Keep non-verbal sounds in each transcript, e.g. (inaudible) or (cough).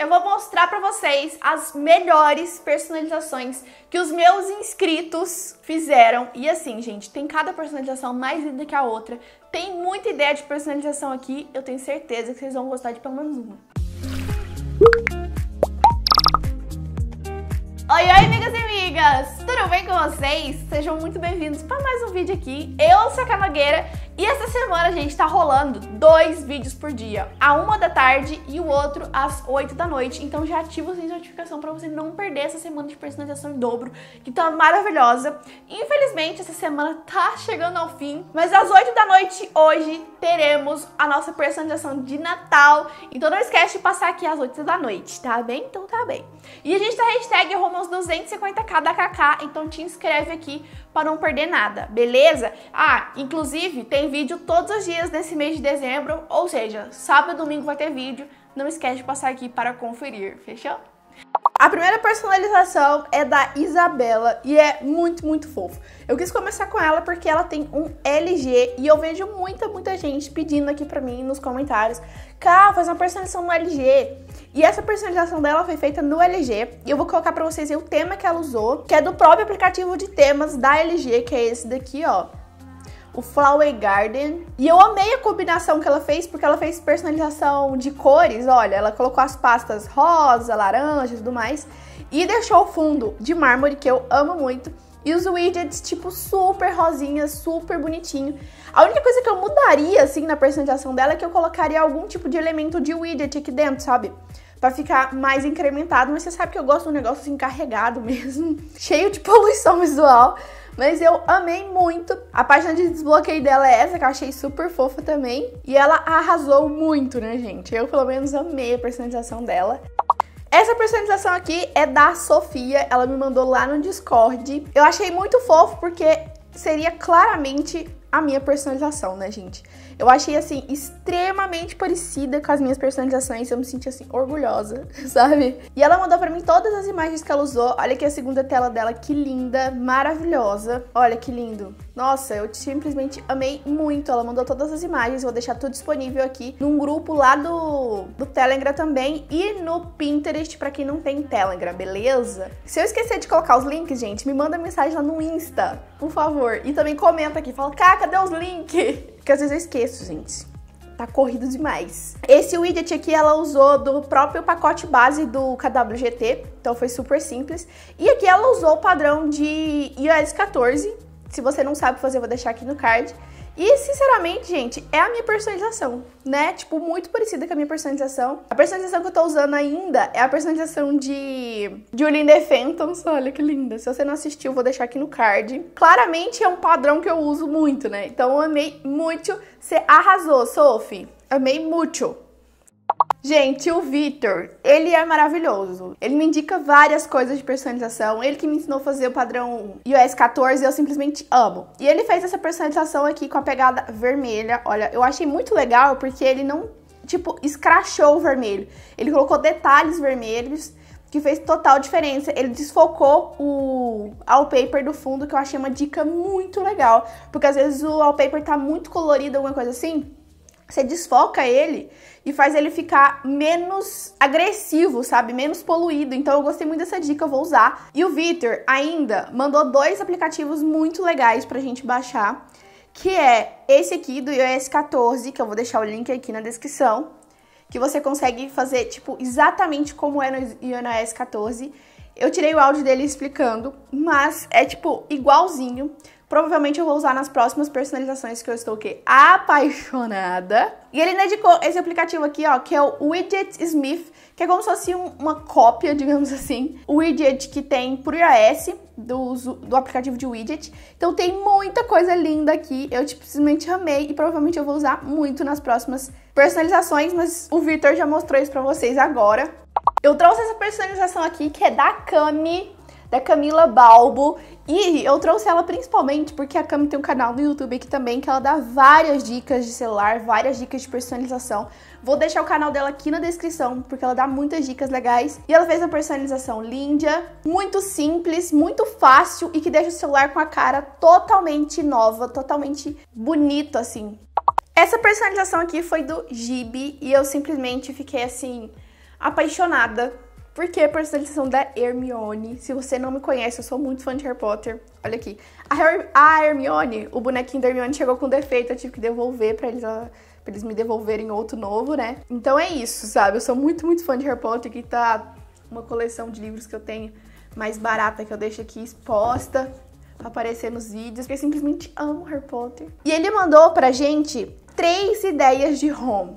eu vou mostrar para vocês as melhores personalizações que os meus inscritos fizeram. E assim, gente, tem cada personalização mais linda que a outra. Tem muita ideia de personalização aqui, eu tenho certeza que vocês vão gostar de pelo menos uma. Oi, oi, amigas e amigas! Tudo bem com vocês? Sejam muito bem-vindos para mais um vídeo aqui. Eu sou a Canagueira. E essa semana, a gente, tá rolando dois vídeos por dia, a uma da tarde e o outro às 8 da noite. Então já ativa o sininho de notificação para você não perder essa semana de personalização em dobro, que tá maravilhosa. Infelizmente, essa semana tá chegando ao fim, mas às 8 da noite hoje teremos a nossa personalização de Natal. Então não esquece de passar aqui às 8 da noite, tá bem? Então tá bem. E a gente tá hashtag rumo 250k da KK, então te inscreve aqui para não perder nada, beleza? Ah, inclusive tem vídeo todos os dias nesse mês de dezembro, ou seja, sábado e domingo vai ter vídeo. Não esquece de passar aqui para conferir, fechou? A primeira personalização é da Isabela e é muito, muito fofo. Eu quis começar com ela porque ela tem um LG e eu vejo muita, muita gente pedindo aqui pra mim nos comentários Cá, faz uma personalização no LG. E essa personalização dela foi feita no LG e eu vou colocar pra vocês o tema que ela usou, que é do próprio aplicativo de temas da LG, que é esse daqui, ó o Flower Garden. E eu amei a combinação que ela fez, porque ela fez personalização de cores, olha, ela colocou as pastas rosa, laranja e tudo mais, e deixou o fundo de mármore, que eu amo muito, e os widgets, tipo, super rosinha, super bonitinho. A única coisa que eu mudaria, assim, na personalização dela é que eu colocaria algum tipo de elemento de widget aqui dentro, sabe? para ficar mais incrementado, mas você sabe que eu gosto de um negócio assim carregado (laughs) mesmo, cheio de poluição visual. Mas eu amei muito. A página de desbloqueio dela é essa, que eu achei super fofa também. E ela arrasou muito, né, gente? Eu, pelo menos, amei a personalização dela. Essa personalização aqui é da Sofia, ela me mandou lá no Discord. Eu achei muito fofo porque seria claramente a minha personalização, né, gente? Eu achei, assim, extremamente parecida com as minhas personalizações. Eu me senti, assim, orgulhosa, (laughs) sabe? E ela mandou pra mim todas as imagens que ela usou. Olha aqui a segunda tela dela, que linda, maravilhosa. Olha que lindo. Nossa, eu simplesmente amei muito. Ela mandou todas as imagens, vou deixar tudo disponível aqui num grupo lá do, do Telegram também e no Pinterest para quem não tem Telegram, beleza? Se eu esquecer de colocar os links, gente, me manda mensagem lá no Insta, por favor. E também comenta aqui, fala, cá, cadê os links? Porque às vezes eu esqueço, gente. Tá corrido demais. Esse widget aqui ela usou do próprio pacote base do KWGT, então foi super simples. E aqui ela usou o padrão de iOS 14. Se você não sabe fazer, eu vou deixar aqui no card. E, sinceramente, gente, é a minha personalização, né? Tipo, muito parecida com a minha personalização. A personalização que eu tô usando ainda é a personalização de Julie The Phantoms. Olha que linda. Se você não assistiu, vou deixar aqui no card. Claramente é um padrão que eu uso muito, né? Então eu amei muito. Você arrasou, Sophie. Amei muito. Gente, o Vitor, ele é maravilhoso. Ele me indica várias coisas de personalização. Ele que me ensinou a fazer o padrão iOS 14 eu simplesmente amo. E ele fez essa personalização aqui com a pegada vermelha. Olha, eu achei muito legal porque ele não, tipo, escrachou o vermelho. Ele colocou detalhes vermelhos que fez total diferença. Ele desfocou o wallpaper do fundo, que eu achei uma dica muito legal. Porque às vezes o wallpaper tá muito colorido, alguma coisa assim. Você desfoca ele e faz ele ficar menos agressivo, sabe? Menos poluído. Então eu gostei muito dessa dica, eu vou usar. E o Vitor ainda mandou dois aplicativos muito legais pra gente baixar, que é esse aqui do iOS 14, que eu vou deixar o link aqui na descrição, que você consegue fazer tipo exatamente como é no iOS 14. Eu tirei o áudio dele explicando, mas é tipo igualzinho. Provavelmente eu vou usar nas próximas personalizações que eu estou o quê? Apaixonada. E ele dedicou esse aplicativo aqui, ó, que é o Widget Smith, que é como se fosse um, uma cópia, (laughs) digamos assim, o widget que tem pro iOS do, do aplicativo de widget. Então tem muita coisa linda aqui. Eu tipo, simplesmente amei e provavelmente eu vou usar muito nas próximas personalizações, mas o Victor já mostrou isso pra vocês agora. Eu trouxe essa personalização aqui que é da Kami, da Camila Balbo. E eu trouxe ela principalmente porque a Cami tem um canal no YouTube aqui também que ela dá várias dicas de celular, várias dicas de personalização. Vou deixar o canal dela aqui na descrição porque ela dá muitas dicas legais. E ela fez uma personalização linda, muito simples, muito fácil e que deixa o celular com a cara totalmente nova, totalmente bonito assim. Essa personalização aqui foi do Gibi e eu simplesmente fiquei assim apaixonada porque a personalização da Hermione, se você não me conhece, eu sou muito fã de Harry Potter. Olha aqui. A, Her a Hermione, o bonequinho da Hermione chegou com defeito, eu tive que devolver para eles, pra eles me devolverem outro novo, né? Então é isso, sabe? Eu sou muito, muito fã de Harry Potter, que tá uma coleção de livros que eu tenho mais barata, que eu deixo aqui exposta aparecer nos vídeos, porque eu simplesmente amo Harry Potter. E ele mandou pra gente três ideias de home.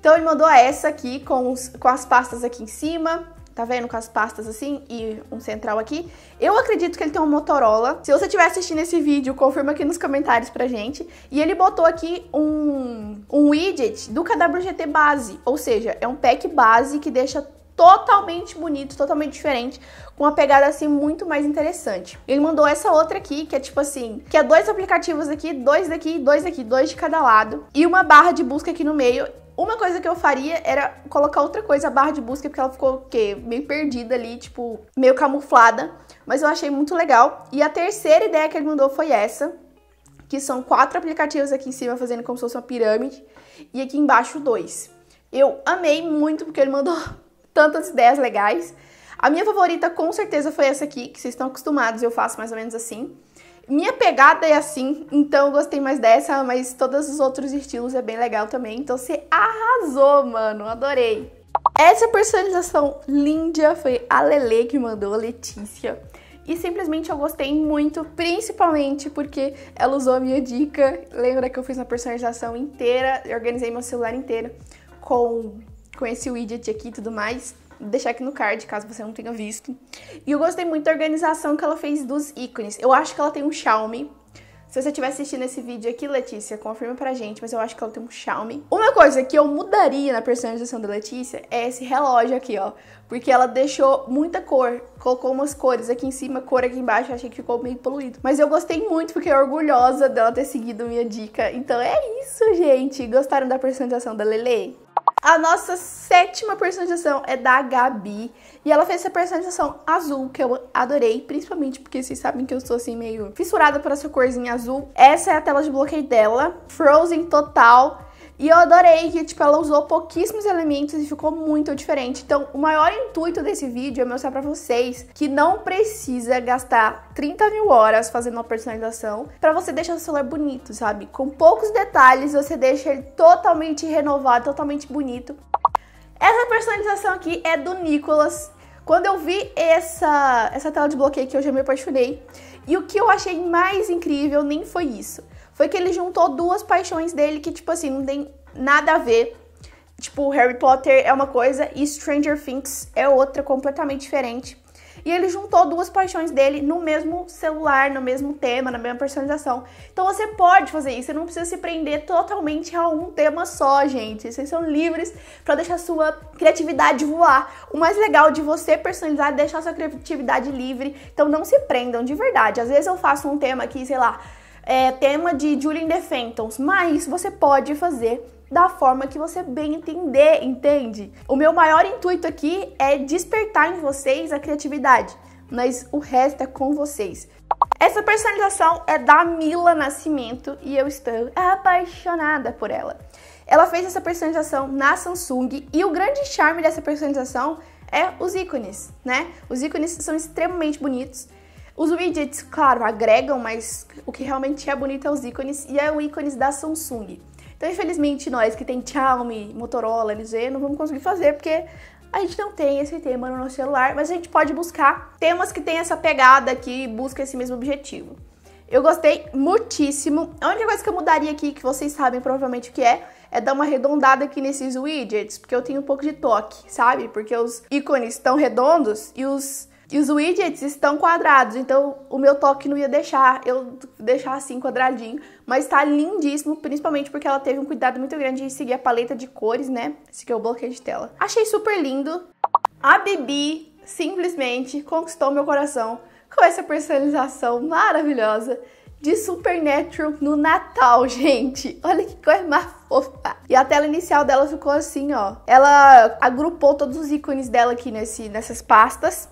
Então ele mandou essa aqui com, os, com as pastas aqui em cima, tá vendo? Com as pastas assim e um central aqui. Eu acredito que ele tem um Motorola. Se você estiver assistindo esse vídeo, confirma aqui nos comentários pra gente. E ele botou aqui um, um widget do KWGT base, ou seja, é um pack base que deixa totalmente bonito, totalmente diferente, com uma pegada assim muito mais interessante. Ele mandou essa outra aqui, que é tipo assim, que é dois aplicativos aqui, dois daqui, dois daqui, dois de cada lado, e uma barra de busca aqui no meio uma coisa que eu faria era colocar outra coisa, a barra de busca, porque ela ficou o quê? Meio perdida ali, tipo, meio camuflada. Mas eu achei muito legal. E a terceira ideia que ele mandou foi essa, que são quatro aplicativos aqui em cima fazendo como se fosse uma pirâmide e aqui embaixo dois. Eu amei muito porque ele mandou (laughs) tantas ideias legais. A minha favorita com certeza foi essa aqui, que vocês estão acostumados, eu faço mais ou menos assim. Minha pegada é assim, então eu gostei mais dessa, mas todos os outros estilos é bem legal também. Então você arrasou, mano, adorei. Essa personalização linda foi a Lele que mandou, a Letícia. E simplesmente eu gostei muito, principalmente porque ela usou a minha dica. Lembra que eu fiz uma personalização inteira, e organizei meu celular inteiro com, com esse widget aqui e tudo mais deixar aqui no card, caso você não tenha visto. E eu gostei muito da organização que ela fez dos ícones. Eu acho que ela tem um Xiaomi. Se você estiver assistindo esse vídeo aqui, Letícia, confirma pra gente, mas eu acho que ela tem um Xiaomi. Uma coisa que eu mudaria na personalização da Letícia é esse relógio aqui, ó. Porque ela deixou muita cor, colocou umas cores aqui em cima, cor aqui embaixo, achei que ficou meio poluído. Mas eu gostei muito, fiquei orgulhosa dela ter seguido minha dica. Então é isso, gente. Gostaram da personalização da Lele? A nossa sétima personalização é da Gabi. E ela fez essa personalização azul, que eu adorei. Principalmente porque vocês sabem que eu sou assim meio fissurada por essa corzinha azul. Essa é a tela de bloqueio dela. Frozen total. E eu adorei que, tipo, ela usou pouquíssimos elementos e ficou muito diferente. Então, o maior intuito desse vídeo é mostrar pra vocês que não precisa gastar 30 mil horas fazendo uma personalização pra você deixar o celular bonito, sabe? Com poucos detalhes, você deixa ele totalmente renovado, totalmente bonito. Essa personalização aqui é do Nicolas. Quando eu vi essa, essa tela de bloqueio que eu já me apaixonei. E o que eu achei mais incrível nem foi isso foi que ele juntou duas paixões dele que, tipo assim, não tem nada a ver. Tipo, Harry Potter é uma coisa e Stranger Things é outra, completamente diferente. E ele juntou duas paixões dele no mesmo celular, no mesmo tema, na mesma personalização. Então você pode fazer isso, você não precisa se prender totalmente a um tema só, gente. Vocês são livres para deixar sua criatividade voar. O mais legal de você personalizar é deixar sua criatividade livre. Então não se prendam de verdade. Às vezes eu faço um tema aqui, sei lá, é, tema de Julian Phantoms, mas você pode fazer da forma que você bem entender, entende? O meu maior intuito aqui é despertar em vocês a criatividade, mas o resto é com vocês. Essa personalização é da Mila Nascimento e eu estou apaixonada por ela. Ela fez essa personalização na Samsung e o grande charme dessa personalização é os ícones, né? Os ícones são extremamente bonitos os widgets, claro, agregam, mas o que realmente é bonito é os ícones e é o ícones da Samsung. Então, infelizmente, nós que tem Xiaomi, Motorola, LG, não vamos conseguir fazer porque a gente não tem esse tema no nosso celular, mas a gente pode buscar temas que tem essa pegada que busca esse mesmo objetivo. Eu gostei muitíssimo. A única coisa que eu mudaria aqui, que vocês sabem provavelmente o que é, é dar uma arredondada aqui nesses widgets, porque eu tenho um pouco de toque, sabe? Porque os ícones estão redondos e os e os widgets estão quadrados, então o meu toque não ia deixar eu deixar assim quadradinho, mas tá lindíssimo, principalmente porque ela teve um cuidado muito grande de seguir a paleta de cores, né? é o bloqueio de tela. Achei super lindo. A Bibi simplesmente conquistou meu coração com essa personalização maravilhosa de Supernatural no Natal, (laughs) gente. Olha que coisa mais fofa. E a tela inicial dela ficou assim, ó. Ela agrupou todos os ícones dela aqui nesse, nessas pastas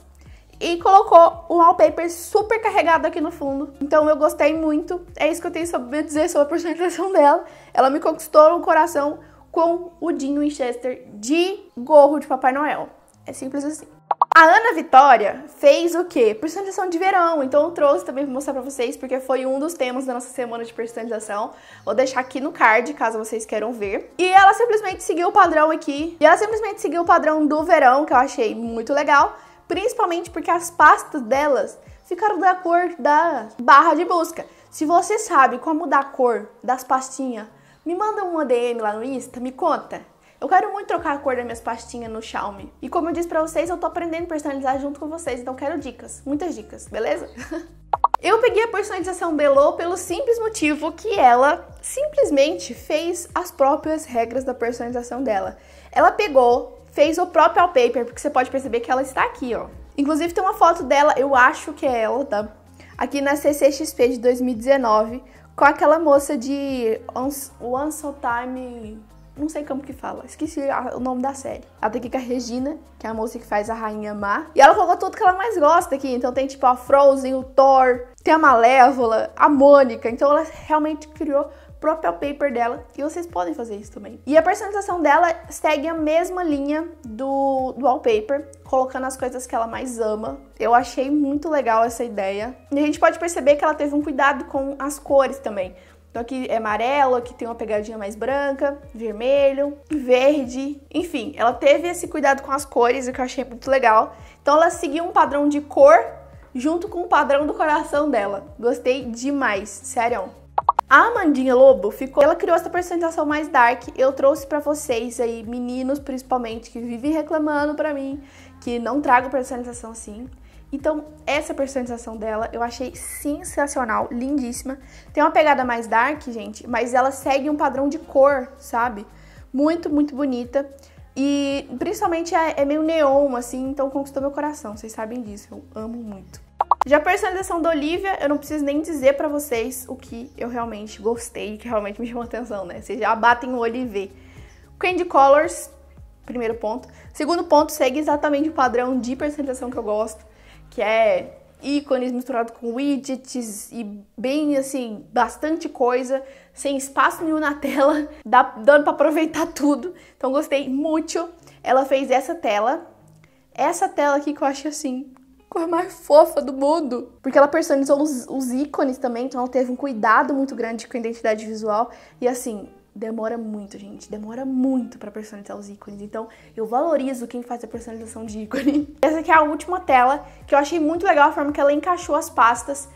e colocou um wallpaper super carregado aqui no fundo. Então eu gostei muito. É isso que eu tenho a dizer sobre a personalização dela. Ela me conquistou o coração com o Dean Winchester de gorro de Papai Noel. É simples assim. A Ana Vitória fez o quê? Personalização de verão. Então eu trouxe também pra mostrar pra vocês, porque foi um dos temas da nossa semana de personalização. Vou deixar aqui no card, caso vocês queiram ver. E ela simplesmente seguiu o padrão aqui. E ela simplesmente seguiu o padrão do verão, que eu achei muito legal principalmente porque as pastas delas ficaram da cor da barra de busca. Se você sabe como mudar a cor das pastinhas, me manda uma DM lá no Insta, me conta. Eu quero muito trocar a cor das minhas pastinhas no Xiaomi. E como eu disse pra vocês, eu tô aprendendo a personalizar junto com vocês, então quero dicas, muitas dicas, beleza? (laughs) eu peguei a personalização Belo pelo simples motivo que ela simplesmente fez as próprias regras da personalização dela. Ela pegou fez o próprio wallpaper, porque você pode perceber que ela está aqui, ó. Inclusive tem uma foto dela, eu acho que é ela, tá? Aqui na CCXP de 2019, com aquela moça de Once, Once Time... Não sei como que fala, esqueci o nome da série. Ela tem tá aqui com a Regina, que é a moça que faz a Rainha Má. E ela colocou tudo que ela mais gosta aqui. Então tem tipo a Frozen, o Thor, tem a Malévola, a Mônica. Então ela realmente criou pro paper dela e vocês podem fazer isso também. E a personalização dela segue a mesma linha do, do wallpaper, colocando as coisas que ela mais ama. Eu achei muito legal essa ideia. E a gente pode perceber que ela teve um cuidado com as cores também. Então aqui é amarelo, aqui tem uma pegadinha mais branca, vermelho, verde, enfim, ela teve esse cuidado com as cores, o que eu achei muito legal. Então ela seguiu um padrão de cor junto com o padrão do coração dela. Gostei demais, sério. A Amandinha Lobo ficou, ela criou essa personalização mais dark. Eu trouxe para vocês aí, meninos principalmente, que vivem reclamando para mim que não trago personalização assim. Então, essa personalização dela eu achei sensacional, lindíssima. Tem uma pegada mais dark, gente, mas ela segue um padrão de cor, sabe? Muito, muito bonita. E principalmente é, é meio neon, assim, então conquistou meu coração, vocês sabem disso, eu amo muito. Já a personalização da Olivia, eu não preciso nem dizer para vocês o que eu realmente gostei, que realmente (laughs) me chamou atenção, né? Vocês já batem o olho e vê. Candy Colors, primeiro ponto. Segundo ponto, segue exatamente o padrão de personalização que eu gosto, que é ícones misturado com widgets e bem assim, bastante coisa, sem espaço nenhum na tela, (laughs) dá, dando para aproveitar tudo. Então gostei muito. Ela fez essa tela, essa tela aqui que eu acho assim cor mais fofa do mundo. Porque ela personalizou os, os, ícones também, então ela teve um cuidado muito grande com a identidade visual. E assim, demora muito, gente. Demora muito para personalizar os ícones. Então eu valorizo quem faz a personalização de ícone. (laughs) Essa aqui é a última tela, que eu achei muito legal a forma que ela encaixou as pastas.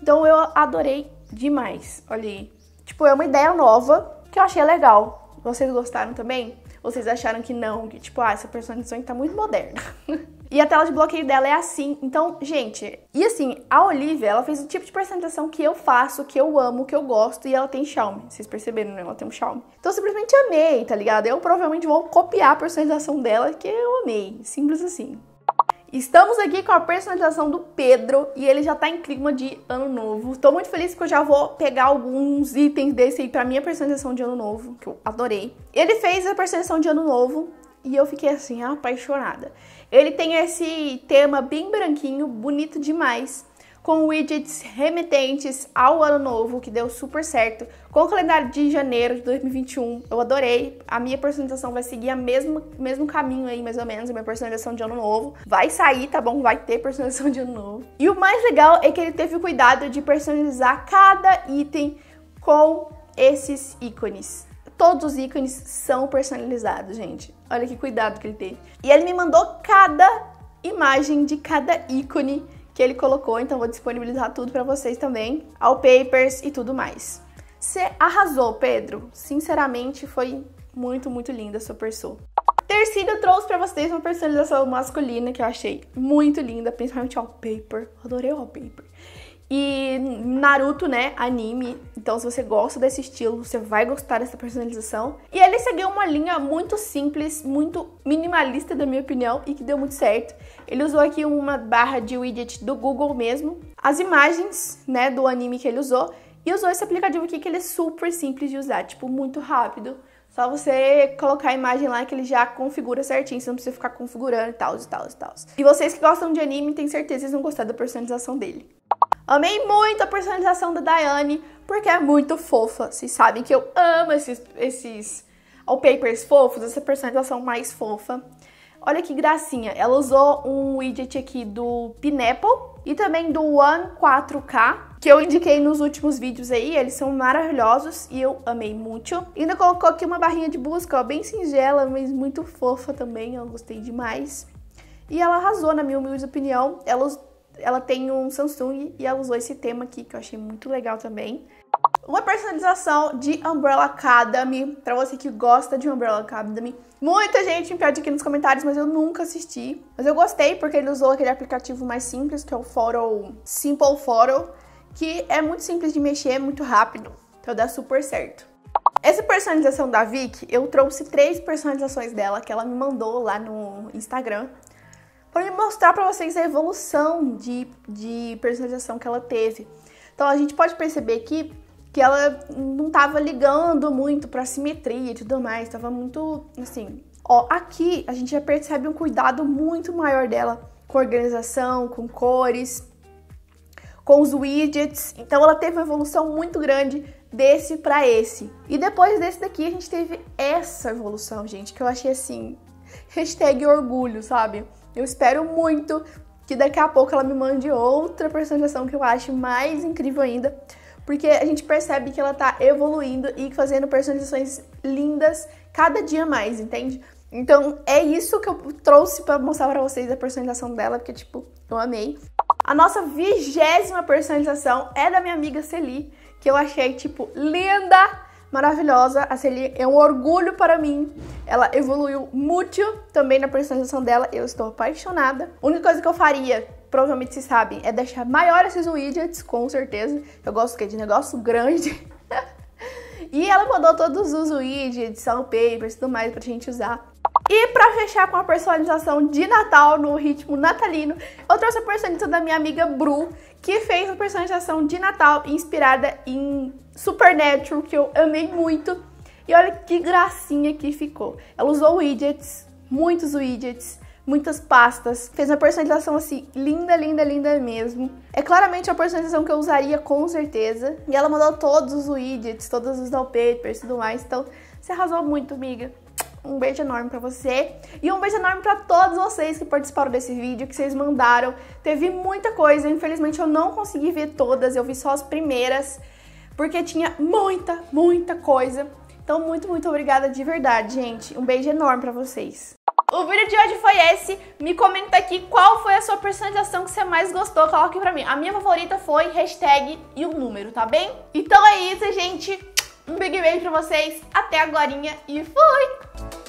Então eu adorei demais. Olha aí. Tipo, é uma ideia nova que eu achei legal. Vocês gostaram também? Vocês acharam que não? Que tipo, ah, essa personalização tá muito moderna. (laughs) E a tela de bloqueio dela é assim. Então, gente, e assim, a Olivia, ela fez o tipo de personalização que eu faço, que eu amo, que eu gosto, e ela tem Xiaomi. Vocês perceberam, né? Ela tem um Xiaomi. Então, eu simplesmente amei, tá ligado? Eu provavelmente vou copiar a personalização dela, que eu amei. Simples assim. Estamos aqui com a personalização do Pedro e ele já tá em clima de ano novo. Tô muito feliz porque eu já vou pegar alguns itens desse aí pra minha personalização de ano novo, que eu adorei. Ele fez a personalização de ano novo e eu fiquei assim apaixonada. Ele tem esse tema bem branquinho, bonito demais, com widgets remetentes ao ano novo, que deu super certo, com o calendário de janeiro de 2021. Eu adorei. A minha personalização vai seguir o mesmo, mesmo caminho aí, mais ou menos, a minha personalização de ano novo. Vai sair, tá bom? Vai ter personalização de ano novo. E o mais legal é que ele teve o cuidado de personalizar cada item com esses ícones. Todos os ícones são personalizados, gente. Olha que cuidado que ele teve. E ele me mandou cada imagem de cada ícone que ele colocou, então vou disponibilizar tudo para vocês também, ao papers e tudo mais. Você arrasou, Pedro. Sinceramente, foi muito, muito linda a sua pessoa. Terceiro, eu trouxe para vocês uma personalização masculina que eu achei muito linda, principalmente ao paper. Adorei o paper. E Naruto, né? Anime. Então, se você gosta desse estilo, você vai gostar dessa personalização. E ele seguiu uma linha muito simples, muito minimalista, da minha opinião, e que deu muito certo. Ele usou aqui uma barra de widget do Google mesmo, as imagens, né, do anime que ele usou, e usou esse aplicativo aqui que ele é super simples de usar, tipo, muito rápido. Só você colocar a imagem lá que ele já configura certinho, você não precisa ficar configurando e tal, e tal, e tal. E vocês que gostam de anime, tem certeza que vocês vão gostar da personalização dele. Amei muito a personalização da Daiane, porque é muito fofa. Vocês sabem que eu amo esses, esses papers fofos, essa personalização mais fofa. Olha que gracinha, ela usou um widget aqui do Pineapple e também do One 4K, que eu indiquei nos últimos vídeos aí, eles são maravilhosos e eu amei muito. Ainda colocou aqui uma barrinha de busca, ó, bem singela, mas muito fofa também, eu gostei demais. E ela arrasou, na minha humilde opinião, ela ela tem um Samsung e ela usou esse tema aqui que eu achei muito legal também. Uma personalização de Umbrella Academy, para você que gosta de Umbrella Academy. Muita gente me pede aqui nos comentários, mas eu nunca assisti. Mas eu gostei porque ele usou aquele aplicativo mais simples, que é o Foro Simple Foro, que é muito simples de mexer, é muito rápido. Então dá super certo. Essa personalização da Vic, eu trouxe três personalizações dela que ela me mandou lá no Instagram para mostrar para vocês a evolução de, de personalização que ela teve. Então a gente pode perceber aqui que ela não estava ligando muito para simetria e tudo mais, estava muito assim. Ó, aqui a gente já percebe um cuidado muito maior dela com organização, com cores, com os widgets. Então ela teve uma evolução muito grande desse para esse. E depois desse daqui a gente teve essa evolução, gente, que eu achei assim, (laughs) hashtag orgulho, sabe? Eu espero muito que daqui a pouco ela me mande outra personalização que eu acho mais incrível ainda, porque a gente percebe que ela tá evoluindo e fazendo personalizações lindas cada dia mais, entende? Então é isso que eu trouxe para mostrar para vocês a personalização dela, porque tipo, eu amei. A nossa vigésima personalização é da minha amiga Celie que eu achei tipo linda, maravilhosa. A Celine é um orgulho para mim. Ela evoluiu muito também na personalização dela. Eu estou apaixonada. A única coisa que eu faria, provavelmente vocês sabem, é deixar maior esses widgets, com certeza. Eu gosto é de negócio grande. (laughs) e ela mandou todos os widgets, sandpapers e tudo mais pra gente usar. E pra fechar com a personalização de Natal no ritmo natalino, eu trouxe a personalização da minha amiga Bru, que fez uma personalização de Natal inspirada em Supernatural, que eu amei muito. E olha que gracinha que ficou. Ela usou widgets, muitos widgets, muitas pastas. Fez uma personalização assim, linda, linda, linda mesmo. É claramente uma personalização que eu usaria com certeza. E ela mandou todos os widgets, todos os wallpapers e tudo mais. Então, você arrasou muito, amiga. Um beijo enorme para você e um beijo enorme para todos vocês que participaram desse vídeo, que vocês mandaram. Teve muita coisa, infelizmente eu não consegui ver todas, eu vi só as primeiras, porque tinha muita, muita coisa. Então, muito, muito obrigada de verdade, gente. Um beijo enorme para vocês. O vídeo de hoje foi esse. Me comenta aqui qual foi a sua personalização que você mais gostou. coloque pra mim. A minha favorita foi hashtag e o um número, tá bem? Então é isso, gente. Um big beijo pra vocês, até agorinha e fui!